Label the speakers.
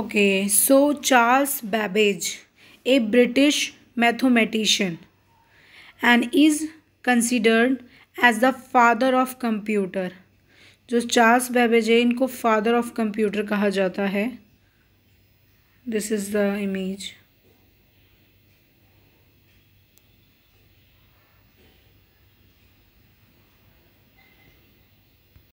Speaker 1: okay so Charles Babbage a British mathematician and is considered as the father of computer जो Charles Babbage है इनको father of computer कहा जाता है this is the image